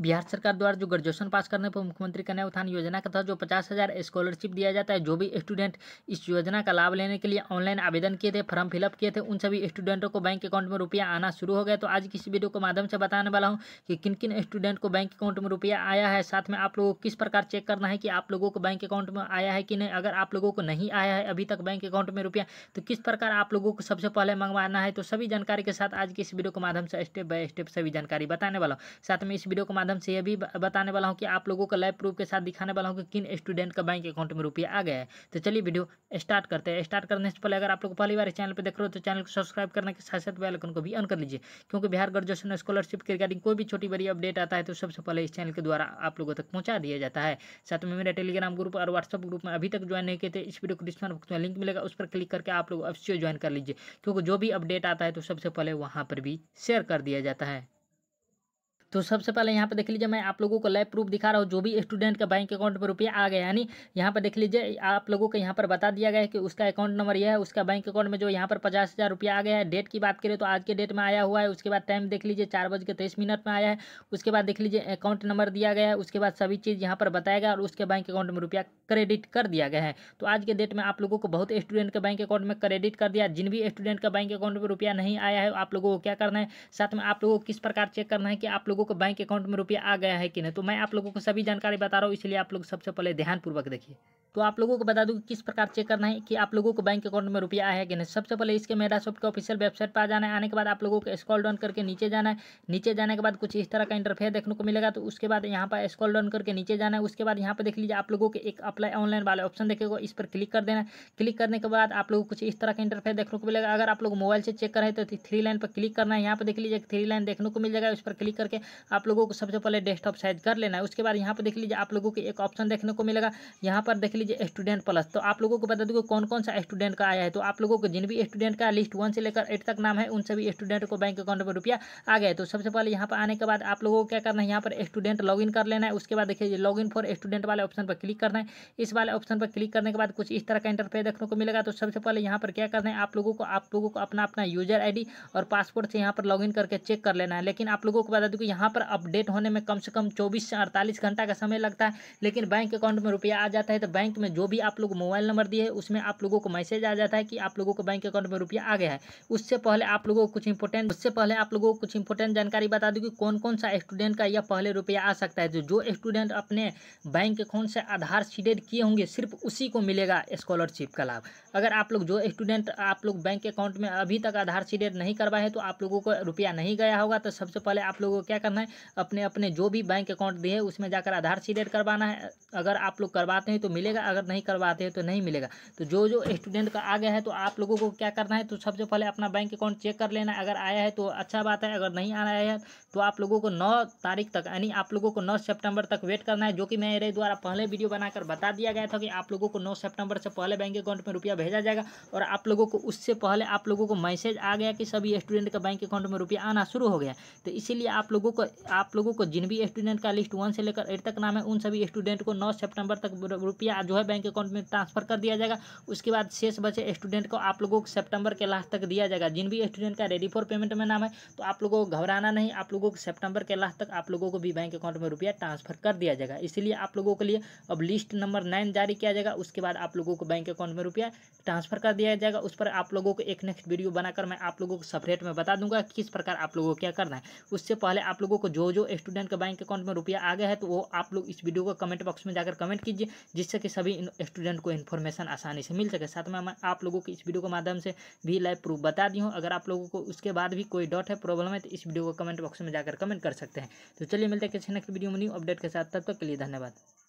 बिहार सरकार द्वारा जो ग्रेजुएशन पास करने पर मुख्यमंत्री कन्या उत्थान योजना के तहत जो पचास हज़ार स्कॉलरशिप दिया जाता है जो भी स्टूडेंट इस योजना का लाभ लेने के लिए ऑनलाइन आवेदन किए थे फॉर्म फिलअप किए थे उन सभी स्टूडेंटों को बैंक अकाउंट में रुपया आना शुरू हो गया तो आज किसी वीडियो के माध्यम से बताने वाला हूँ कि किन किन स्टूडेंट को बैंक अकाउंट में रुपया आया है साथ में आप लोगों को किस प्रकार चेक करना है कि आप लोगों को बैंक अकाउंट में आया है कि नहीं अगर आप लोगों को नहीं आया है अभी तक बैंक अकाउंट में रुपया तो किस प्रकार आप लोगों को सबसे पहले मंगवाना है तो सभी जानकारी के साथ आज की इस वीडियो के माध्यम से स्टेप बाय स्टेप सभी जानकारी बताने वाला हूँ साथ में इस वीडियो को माध्यम से यह भी बताने वाला हूँ कि आप लोगों को लाइव प्रूफ के साथ दिखाने वाला हूँ कि किन स्टूडेंट का बैंक अकाउंट में रुपया आ गया है तो चलिए वीडियो स्टार्ट करते हैं स्टार्ट करने से पहले अगर आप लोग पहली बार चैनल पर देख रहे हो तो चैनल को सब्सक्राइब करने के साथ साथ बेलकन को भी ऑन कर लीजिए क्योंकि बिहार ग्रेजुएशन स्कॉलरशिप के रिगार्डिंग कोई भी छोटी बड़ी अपडेट आता है तो सबसे पहले इस चैनल के द्वारा आप लोगों तक पहुँचा दिया जाता है साथ में मेरा टेलीग्राम ग्रुप और व्हाट्सअप ग्रुप में अभी तक ज्वाइन नहीं किए थे इस वीडियो को डिस्क्रिप्शन बॉक्स में लिंक मिलेगा उस पर क्लिक करके आप लोग अवश्य ज्वाइन कर लीजिए क्योंकि जो भी अपडेट आता है तो सबसे पहले वहाँ पर भी शेयर कर दिया जाता है तो सबसे पहले यहाँ पर देख लीजिए मैं आप लोगों को लाइव प्रूफ दिखा रहा हूँ जो भी स्टूडेंट का बैंक अकाउंट में रुपया आ गया यानी यहाँ पर देख लीजिए आप लोगों को यहाँ पर बता दिया गया है कि उसका अकाउंट नंबर यह है उसका बैंक अकाउंट में जो यहाँ पर पचास हज़ार रुपया आ गया है डेट की बात करें तो आज के डेट में आया हुआ है उसके बाद टाइम देख लीजिए चार बज के तेईस मिनट में आया है उसके बाद देख लीजिए अकाउंट नंबर दिया गया है उसके बाद सभी चीज़ यहाँ पर बताया गया और उसके बैंक अकाउंट में रुपया क्रेडिट कर दिया गया है तो आज के डेट में आप लोगों को बहुत स्टूडेंट के बैंक अकाउंट में क्रेडिट कर दिया जिन भी स्टूडेंट का बैंक अकाउंट में रुपया नहीं आया है आप लोगों को क्या करना है साथ में आप लोगों को किस प्रकार चेक करना है कि आप लोगों लोगों को बैंक अकाउंट में रुपया आ गया है कि नहीं तो मैं आप लोगों को सभी जानकारी बता रहा हूँ इसलिए आप लोग सबसे पहले ध्यानपूर्वक देखिए तो आप लोगों को बता दूँ कि किस प्रकार चेक करना है कि आप लोगों को बैंक अकाउंट में रुपया आया कि नहीं सबसे पहले इसके मेरासॉफ्ट के ऑफिशियल वेबसाइट पर आ जाना है आने के बाद आप लोगों को स्कॉल डाउन करके नीचे जाना है नीचे जाने के बाद कुछ इस तरह का इंटरफेयर देखने को मिलेगा तो उसके बाद यहाँ पर स्कॉल डाउन करके नीचे जाना है उसके बाद यहाँ पर देख लीजिए आप लोगों के एक अप्लाई ऑनलाइन वाले ऑप्शन देखेगा इस पर क्लिक कर देना क्लिक करने के बाद आप लोगों को कुछ इस तरह का इंटरफेयर देखने को मिलेगा अगर आप लोग मोबाइल से चेक करें तो थ्री लाइन पर क्लिक करना है यहाँ पर देख लीजिए थ्री लाइन देखने को मिल जाएगा उस पर क्लिक करके आप लोगों को सबसे पहले डेस्कटॉप साइज कर लेना है उसके बाद यहाँ पर देख लीजिए आप लोगों को एक ऑप्शन देखने को मिलेगा यहाँ पर देख लीजिए स्टूडेंट प्लस तो आप लोगों को बता दूंगा कौन कौन सा स्टूडेंट का आया है तो आप लोगों को जिन भी स्टूडेंट का लिस्ट वन से लेकर एट तक नाम है उन सभी स्टूडेंट को बैंक अकाउंट में रुपया आ गया तो सबसे पहले यहाँ पर आने के बाद आप लोगों को क्या करना है यहाँ पर स्टूडेंट इन कर लेना है उसके बाद देखिए लॉग इन फॉर स्टूडेंट वाले ऑप्शन पर क्लिक करना है इस वाले ऑप्शन पर क्लिक करने के बाद कुछ इस तरह का इंटरफेस देखने को मिलेगा तो सबसे पहले यहाँ पर क्या करना है आप लोगों को आप लोगों को अपना अपना यूजर आईडी और पासपोर्ट से यहाँ पर इन करके चेक कर लेना है लेकिन आप लोगों को बता दूँ कि यहाँ पर अपडेट होने में कम से कम चौबीस से अड़तालीस घंटा का समय लगता है लेकिन बैंक अकाउंट में रुपया आ जाता है तो बैंक बैंक में जो भी आप लोग मोबाइल नंबर दिए उसमें आप लोगों को मैसेज आ जाता है कि आप लोगों को बैंक अकाउंट में रुपया आ गया है उससे पहले आप लोगों को कुछ इंपोर्टेंट उससे पहले आप लोगों को कुछ इंपोर्टेंट जानकारी बता दूँ कि कौन कौन सा स्टूडेंट का यह पहले रुपया आ सकता है तो जो स्टूडेंट अपने बैंक अकाउंट से आधार सीडेड किए होंगे सिर्फ उसी को मिलेगा स्कॉलरशिप का लाभ अगर आप लोग जो स्टूडेंट आप लोग बैंक अकाउंट में अभी तक आधार सीडेड नहीं करवाए तो आप लोगों को रुपया नहीं गया होगा तो सबसे पहले आप लोगों को क्या करना है अपने अपने जो भी बैंक अकाउंट दिए उसमें जाकर आधार सीडेड करवाना है अगर आप लोग करवाते हैं तो मिलेगा अगर नहीं करवाते हैं तो नहीं मिलेगा तो जो जो स्टूडेंट का आ गया है तो आप लोगों को क्या करना है तो सबसे पहले अपना बैंक अकाउंट चेक कर लेना अगर आया है तो अच्छा बात है अगर नहीं आ रहा है तो आप लोगों को नौ तारीख तक यानी आप लोगों को नौ सेप्टेम्बर तक वेट करना है जो कि मेरे द्वारा पहले वीडियो बनाकर बता दिया गया था कि आप लोगों को नौ सेप्टेम्बर से पहले बैंक अकाउंट में रुपया भेजा जाएगा और आप लोगों को उससे पहले आप लोगों को मैसेज आ गया कि सभी स्टूडेंट का बैंक अकाउंट में रुपया आना शुरू हो गया तो इसीलिए आप लोगों को आप लोगों को जिन भी स्टूडेंट का लिस्ट वन से लेकर एट तक नाम है उन सभी स्टूडेंट को नौ सेप्टेम्बर तक रुपया जो जो है बैंक अकाउंट में ट्रांसफर कर दिया जाएगा उसके बाद शेष बचे स्टूडेंट को आप लोगों को सेप्टेम्बर के लास्ट तक दिया जाएगा जिन भी स्टूडेंट का रेडी फॉर पेमेंट में नाम है तो आप लोगों को घबराना नहीं आप लोगों को सेप्टेम्बर के लास्ट तक आप लोगों को भी बैंक अकाउंट में रुपया ट्रांसफर कर दिया जाएगा इसीलिए आप लोगों के लिए अब लिस्ट नंबर नाइन जारी किया जाएगा उसके बाद आप लोगों को बैंक अकाउंट में रुपया ट्रांसफर कर दिया जाएगा उस पर आप लोगों को एक नेक्स्ट वीडियो बनाकर मैं आप लोगों को सेपरेट में बता दूंगा किस प्रकार आप लोगों को क्या करना है उससे पहले आप लोगों को जो जो स्टूडेंट का बैंक अकाउंट में रुपया आ गया है तो वो आप लोग इस वीडियो को कमेंट बॉक्स में जाकर कमेंट कीजिए जिससे कि सभी स्टूडेंट को इन्फॉर्मेशन आसानी से मिल सके साथ में मैं आप लोगों को इस वीडियो के माध्यम से भी लाइव प्रूफ बता दी हूँ अगर आप लोगों को उसके बाद भी कोई डॉट है प्रॉब्लम है तो इस वीडियो को कमेंट बॉक्स में जाकर कमेंट कर सकते हैं तो चलिए मिलते हैं किसी नेक्स्ट वीडियो में न्यू अपडेट के साथ तब तक के लिए धन्यवाद